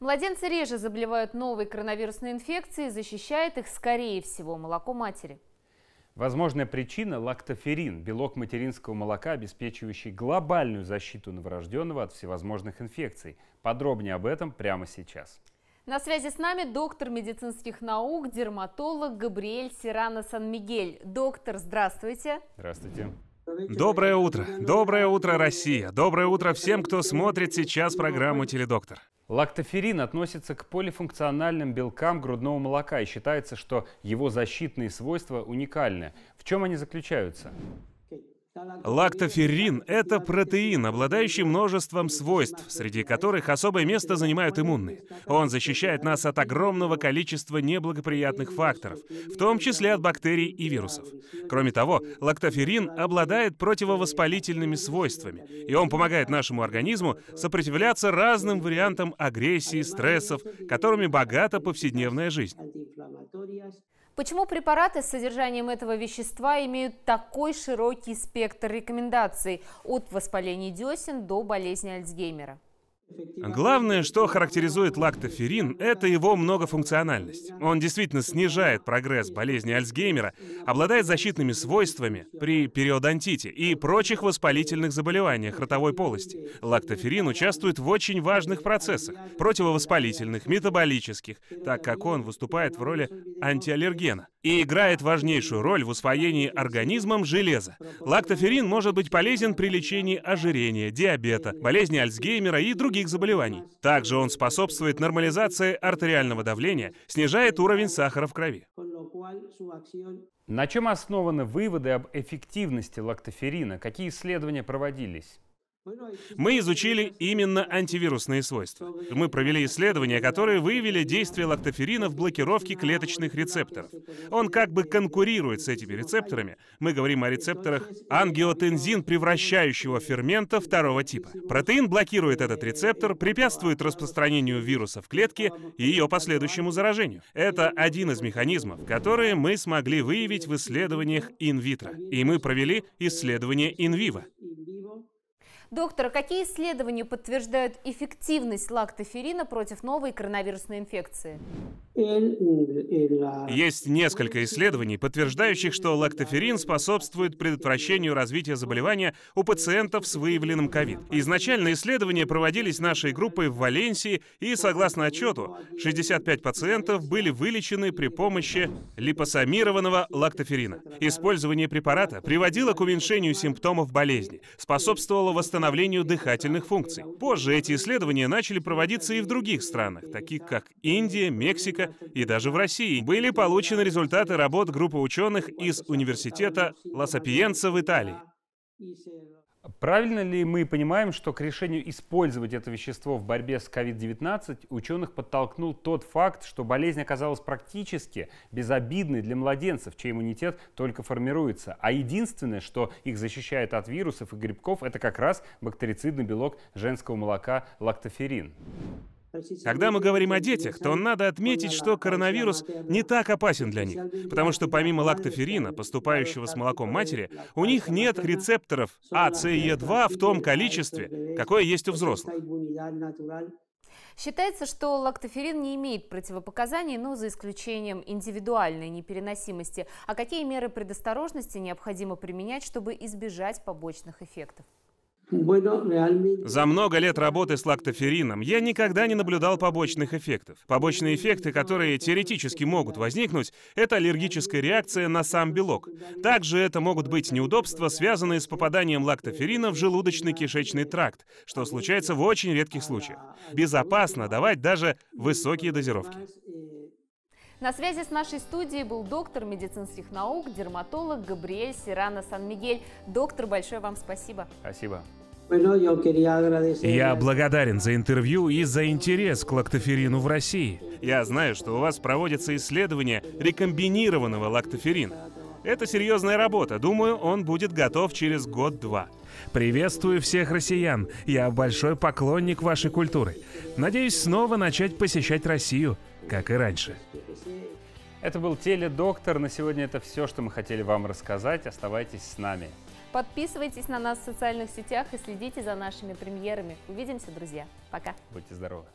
Младенцы реже заболевают новой коронавирусной инфекцией, защищает их, скорее всего, молоко матери. Возможная причина – лактоферин, белок материнского молока, обеспечивающий глобальную защиту новорожденного от всевозможных инфекций. Подробнее об этом прямо сейчас. На связи с нами доктор медицинских наук, дерматолог Габриэль Сирана Сан-Мигель. Доктор, здравствуйте. Здравствуйте. Доброе утро. Доброе утро, Россия. Доброе утро всем, кто смотрит сейчас программу «Теледоктор». Лактоферин относится к полифункциональным белкам грудного молока и считается, что его защитные свойства уникальны. В чем они заключаются? Лактоферрин – это протеин, обладающий множеством свойств, среди которых особое место занимают иммунные. Он защищает нас от огромного количества неблагоприятных факторов, в том числе от бактерий и вирусов. Кроме того, лактоферрин обладает противовоспалительными свойствами, и он помогает нашему организму сопротивляться разным вариантам агрессии, стрессов, которыми богата повседневная жизнь. Почему препараты с содержанием этого вещества имеют такой широкий спектр рекомендаций от воспаления десен до болезни Альцгеймера? Главное, что характеризует лактоферин, это его многофункциональность. Он действительно снижает прогресс болезни Альцгеймера, обладает защитными свойствами при периодонтите и прочих воспалительных заболеваниях ротовой полости. Лактоферин участвует в очень важных процессах, противовоспалительных, метаболических, так как он выступает в роли антиаллергена и играет важнейшую роль в усвоении организмом железа. Лактоферин может быть полезен при лечении ожирения, диабета, болезни Альцгеймера и других заболеваний. Также он способствует нормализации артериального давления, снижает уровень сахара в крови. На чем основаны выводы об эффективности лактоферина? Какие исследования проводились? Мы изучили именно антивирусные свойства. Мы провели исследования, которые выявили действие лактоферина в блокировке клеточных рецепторов. Он как бы конкурирует с этими рецепторами. Мы говорим о рецепторах ангиотензин, превращающего фермента второго типа. Протеин блокирует этот рецептор, препятствует распространению вируса в клетке и ее последующему заражению. Это один из механизмов, которые мы смогли выявить в исследованиях инвитро. И мы провели исследование инвиво. Доктор, а какие исследования подтверждают эффективность лактоферина против новой коронавирусной инфекции? Есть несколько исследований, подтверждающих, что лактоферин способствует предотвращению развития заболевания у пациентов с выявленным ковид. Изначально исследования проводились нашей группой в Валенсии, и, согласно отчету, 65 пациентов были вылечены при помощи липосомированного лактоферина. Использование препарата приводило к уменьшению симптомов болезни, способствовало восстановлению восстановлению дыхательных функций. Позже эти исследования начали проводиться и в других странах, таких как Индия, Мексика и даже в России. Были получены результаты работ группы ученых из университета Ла Сапиенца в Италии. Правильно ли мы понимаем, что к решению использовать это вещество в борьбе с COVID-19 ученых подтолкнул тот факт, что болезнь оказалась практически безобидной для младенцев, чей иммунитет только формируется, а единственное, что их защищает от вирусов и грибков, это как раз бактерицидный белок женского молока лактоферин? Когда мы говорим о детях, то надо отметить, что а коронавирус не так опасен для них, потому что помимо лактоферина, поступающего с молоком матери, у них нет рецепторов А, 2 в том а количестве, какое есть у взрослых. Считается, что лактоферин не имеет противопоказаний, но за исключением индивидуальной непереносимости. А какие меры предосторожности необходимо применять, чтобы избежать побочных эффектов? За много лет работы с лактоферином я никогда не наблюдал побочных эффектов. Побочные эффекты, которые теоретически могут возникнуть, это аллергическая реакция на сам белок. Также это могут быть неудобства, связанные с попаданием лактоферина в желудочно-кишечный тракт, что случается в очень редких случаях. Безопасно давать даже высокие дозировки. На связи с нашей студией был доктор медицинских наук, дерматолог Габриэль Сирана Сан-Мигель. Доктор, большое вам спасибо. Спасибо. Я благодарен за интервью и за интерес к лактоферину в России. Я знаю, что у вас проводятся исследования рекомбинированного лактоферина. Это серьезная работа. Думаю, он будет готов через год-два. Приветствую всех россиян. Я большой поклонник вашей культуры. Надеюсь снова начать посещать Россию, как и раньше. Это был Теледоктор. На сегодня это все, что мы хотели вам рассказать. Оставайтесь с нами. Подписывайтесь на нас в социальных сетях и следите за нашими премьерами. Увидимся, друзья. Пока. Будьте здоровы.